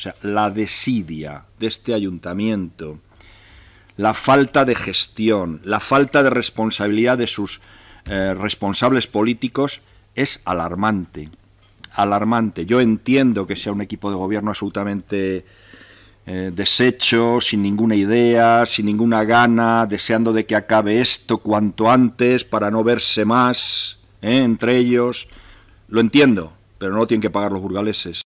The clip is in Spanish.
sea, la desidia de este ayuntamiento, la falta de gestión, la falta de responsabilidad de sus eh, responsables políticos es alarmante. Alarmante. Yo entiendo que sea un equipo de gobierno absolutamente eh, deshecho, sin ninguna idea, sin ninguna gana, deseando de que acabe esto cuanto antes para no verse más eh, entre ellos. Lo entiendo, pero no lo tienen que pagar los burgaleses.